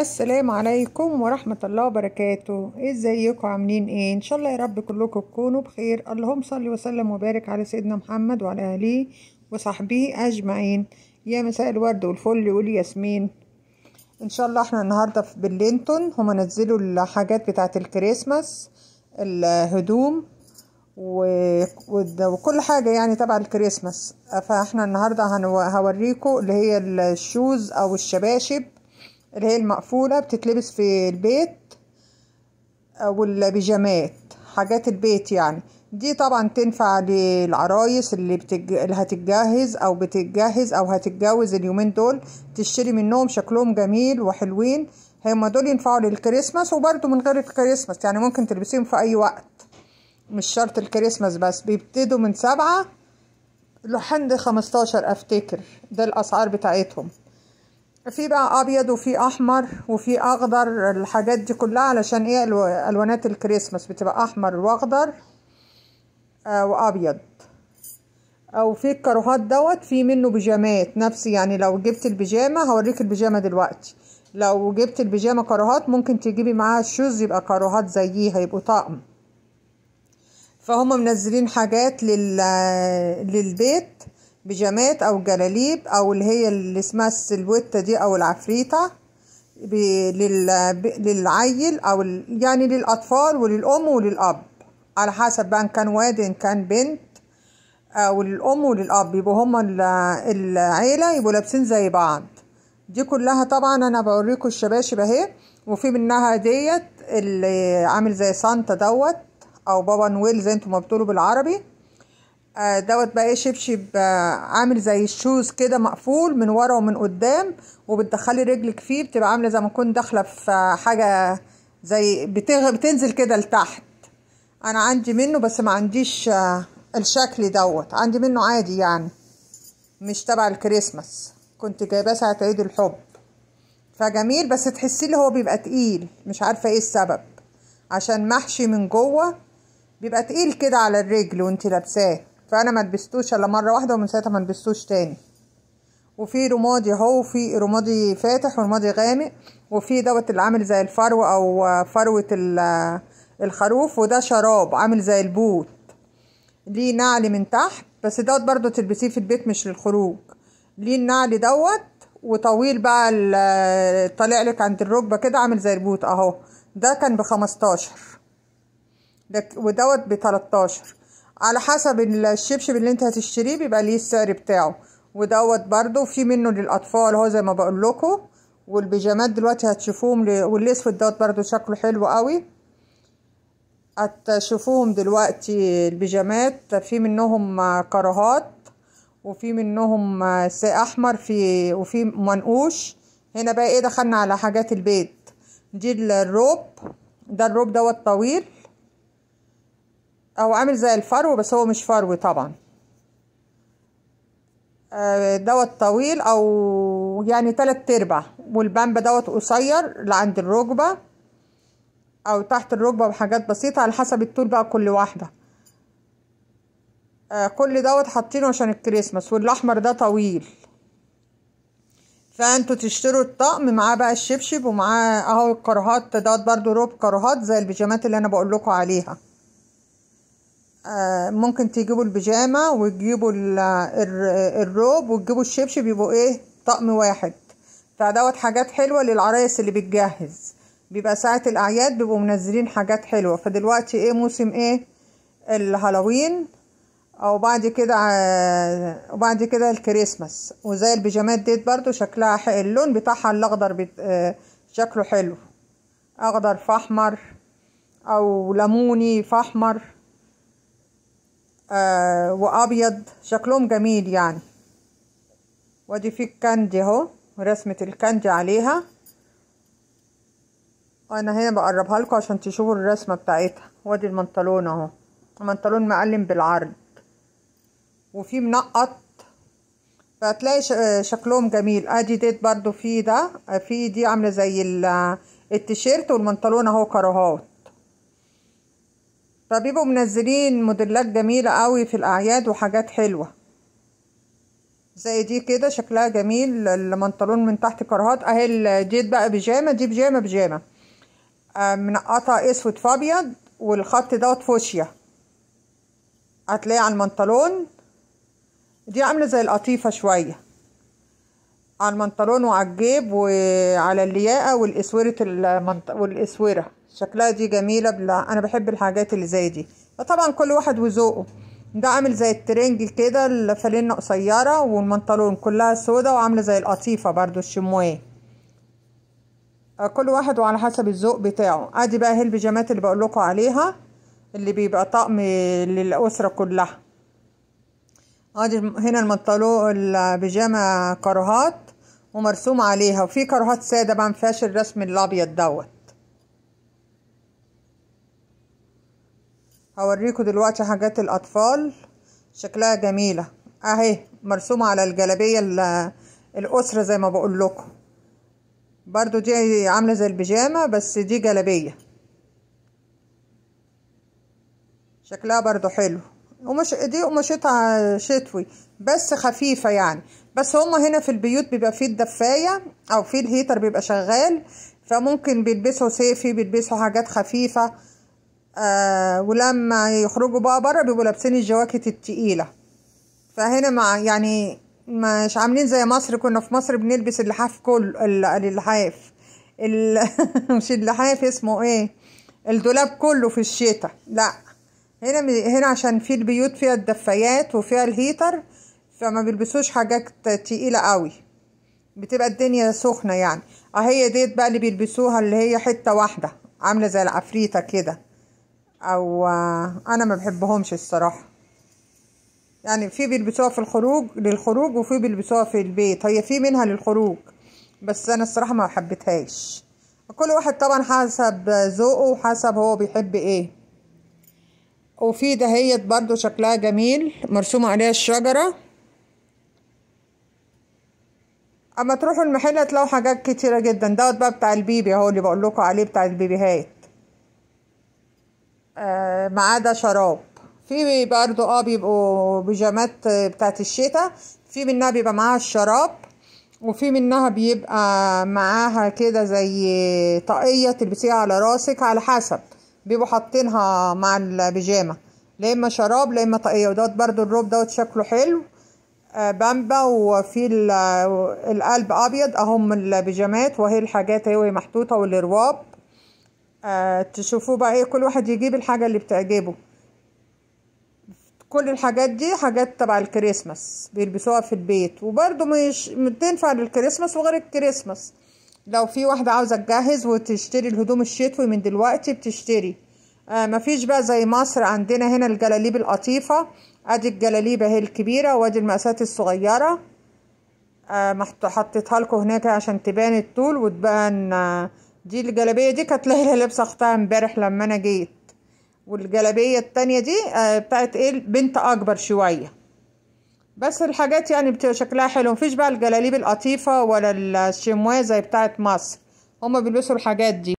السلام عليكم ورحمة الله وبركاته ازيكم عاملين ايه ان شاء الله يا رب كلكم تكونوا بخير اللهم صل وسلم وبارك على سيدنا محمد وعلى اله وصحبه اجمعين يا مساء الورد والفل والياسمين ان شاء الله احنا النهاردة في بلينتون هما نزلوا الحاجات بتاعة الكريسماس الهدوم وكل حاجة يعني تبع الكريسماس فاحنا النهاردة هوريكم اللي هي الشوز او الشباشب اللي هي المقفولة بتتلبس في البيت أو البيجامات حاجات البيت يعني دي طبعا تنفع للعرايس اللي, بتج... اللي هتتجهز او بتتجهز او هتتجوز اليومين دول تشتري منهم شكلهم جميل وحلوين هما دول ينفعوا للكريسماس وبرده من غير الكريسماس يعني ممكن تلبسيهم في اي وقت مش شرط الكريسماس بس بيبتدوا من سبعة لحد خمستاشر افتكر ده الاسعار بتاعتهم في بقى ابيض وفي احمر وفي اخضر الحاجات دي كلها علشان ايه الوانات الكريسماس بتبقى احمر واخضر آه وابيض او في الكاروهات دوت في منه بيجامات نفسي يعني لو جبت البيجامه هوريك البيجامه دلوقتي لو جبت البيجامه كاروهات ممكن تجيبي معاها الشوز يبقى كاروهات زيها هيبقوا طقم فهم منزلين حاجات لل... للبيت بيجامات او جلاليب او اللي هي اللي اسمها السلوتة دي او العفريتة للعيل او يعني للاطفال وللام وللاب على حسب بقى ان كان واد ان كان بنت او للام وللاب يبقوا هما العيله يبقوا لابسين زي بعض دي كلها طبعا انا بوريكم الشباشب اهي وفي منها ديت اللي عامل زي سانتا دوت او بابا نويل زي انتم ما بتقولوا بالعربي آه، دوت بقى ايه شبشب آه، عامل زي الشوز كده مقفول من ورا ومن قدام وبتدخلي رجلك فيه بتبقى عامله زي ما تكون داخله في آه، حاجه زي بتغ... بتنزل كده لتحت انا عندي منه بس ما عنديش الشكل دوت عندي منه عادي يعني مش تبع الكريسماس كنت جايباه ساعه عيد الحب فجميل بس تحسي اللي هو بيبقى تقيل مش عارفه ايه السبب عشان محشي من جوه بيبقى تقيل كده على الرجل وانت لابساه فانا ما لبستوش الا مره واحده ومن ساعتها ما لبستوش تاني وفي رمادي اهو وفي رمادي فاتح ورمادي غامق وفي دوت اللي عامل زي الفرو او فروه الخروف وده شراب عامل زي البوت ليه نعل من تحت بس دوت برضو تلبسيه في البيت مش للخروج ليه النعل دوت وطويل بقى طالع لك عند الركبه كده عامل زي البوت اهو ده كان بخمستاشر ده ودوت بتلاتاشر على حسب الشبشب اللي انت هتشتريه بيبقى ليه السعر بتاعه ودوت برضو في منه للاطفال اهو زي ما بقول لكم والبيجامات دلوقتي هتشوفوهم والاسود دوت برضو شكله حلو قوي هتشوفوهم دلوقتي البيجامات في منهم كراهات وفي منهم ساق احمر في وفي منقوش هنا بقى ايه دخلنا على حاجات البيت دي الروب ده الروب دوت طويل او عامل زي الفرو بس هو مش فرو طبعا آه، دوت طويل او يعني تلات ارباع والبامبا دوت قصير لعند الركبه او تحت الركبه بحاجات بسيطه على حسب الطول بقى كل واحده آه، كل دوت حاطينه عشان الكريسماس والاحمر ده طويل فانتوا تشتروا الطقم معاه بقى الشبشب ومعاه اهو الكرهات دوت برضو روب كرهات زي البيجامات اللي انا بقول لكم عليها ممكن تجيبوا البيجامة وتجيبوا الروب وتجيبوا الشبشب يبقوا ايه طقم واحد فدوت حاجات حلوة للعرايس اللي بتجهز بيبقى ساعة الأعياد بيبقوا منزلين حاجات حلوة فدلوقتي ايه موسم ايه الهالوين او بعد كده آه، وبعد كده الكريسماس وزي البيجامات ديت برضو شكلها اللون بتاعها الاخضر آه، شكله حلو اخضر فاحمر او ليموني فاحمر آه، وابيض شكلهم جميل يعني وادي في الكندي اهو رسمة الكندي عليها وانا هنا بقربها لكم عشان تشوفوا الرسمة بتاعتها وادي المنطلون اهو المنطلون معلم بالعرض وفي منقط فهتلاقي آه، شكلهم جميل ادي ديت برضو في ده آه، في دي عاملة زي التيشيرت والمنطلون اهو كراهات طب بيبقوا منزلين موديلات جميلة قوي في الأعياد وحاجات حلوة زي دي كده شكلها جميل المنطلون من تحت كرهات اهي الجيت بقى بيجامة دي بيجامة بيجامة آه، منقطة اسود فابيض والخط دوت فوشيا هتلاقيه على المنطلون دي عاملة زي القطيفة شوية على المنطلون وعلى الجيب وعلى اللياقة والاسورة المنط... والاسورة شكلها دي جميلة بلا أنا بحب الحاجات اللي زي دي فطبعا كل واحد وذوقه ده عامل زي الترنج كده الفالينة قصيرة والمنطلون كلها سودا وعاملة زي القطيفة برضو الشمويه كل واحد وعلى حسب الذوق بتاعه ادي بقى هي البيجامات اللي بقول لكم عليها اللي بيبقى طقم للاسره كلها ادي هنا المنطلون البيجامه كرهات ومرسوم عليها وفي كرهات ساده بقى مفيهاش الرسم الابيض دوت هوريكم دلوقتي حاجات الاطفال شكلها جميله اهي مرسومه على الجلابيه الاسره زي ما بقول لكم برضو دي عامله زي البيجامه بس دي جلابيه شكلها برضو حلو ومش دي قماشتها شتوي بس خفيفه يعني بس هما هنا في البيوت بيبقى فيه الدفايه او فيه الهيتر بيبقى شغال فممكن بيلبسوا صيفي بيلبسوا حاجات خفيفه آه، ولما يخرجوا بقى بره بيبقوا لابسين الجواكت التقيله فهنا مع يعني مش عاملين زي مصر كنا في مصر بنلبس اللحاف كل اللحاف مش اللحاف اسمه ايه الدولاب كله في الشتاء لا هنا هنا عشان في البيوت فيها الدفايات وفيها الهيتر فما بيلبسوش حاجات تقيلة قوي بتبقى الدنيا سخنة يعني اهي آه، ديت بقى اللي بيلبسوها اللي هي حتة واحدة عاملة زي العفريتة كده او آه، انا ما بحبهمش الصراحه يعني في بيلبسوها في الخروج للخروج وفي بيلبسوها في البيت هي في منها للخروج بس انا الصراحه ما حبيتهاش كل واحد طبعا حسب ذوقه وحسب هو بيحب ايه وفي دهيت برضو شكلها جميل مرسومة عليها الشجرة اما تروحوا المحل هتلاقوا حاجات كتيرة جدا دوت بقى بتاع البيبي اهو اللي بقول لكم عليه بتاع البيبيهات آه، ما عدا شراب في برضو اه بيبقوا بيجامات بتاعت الشتاء في منها بيبقى معاها الشراب وفي منها بيبقى معاها كده زي طاقية تلبسيها على راسك على حسب بيبقوا حاطينها مع البيجامة لا اما شراب لا اما طاقية ودوت برضو الروب دوت شكله حلو آه، بامبا وفي القلب ابيض اهم البيجامات وهي الحاجات اهي محطوطه والرواب آه تشوفوا بقى ايه كل واحد يجيب الحاجة اللي بتعجبه كل الحاجات دي حاجات تبع الكريسماس بيلبسوها في البيت وبرده مش بتنفع للكريسماس وغير الكريسماس لو في واحدة عاوزة تجهز وتشتري الهدوم الشتوي من دلوقتي بتشتري آه مفيش بقى زي مصر عندنا هنا الجلاليب القطيفة ادي الجلاليب اهي الكبيرة وادي المقاسات الصغيرة آه حطيتها لكم هناك عشان تبان الطول وتبان آه دي الجلابية دي كانت ليلى لابسة اختها امبارح لما انا جيت والجلابية التانية دي آه، بتاعت ايه بنت اكبر شوية بس الحاجات يعني بتبقى شكلها حلو مفيش بقى الجلاليب القطيفة ولا الشمواه زي بتاعت مصر هما بيلبسوا الحاجات دي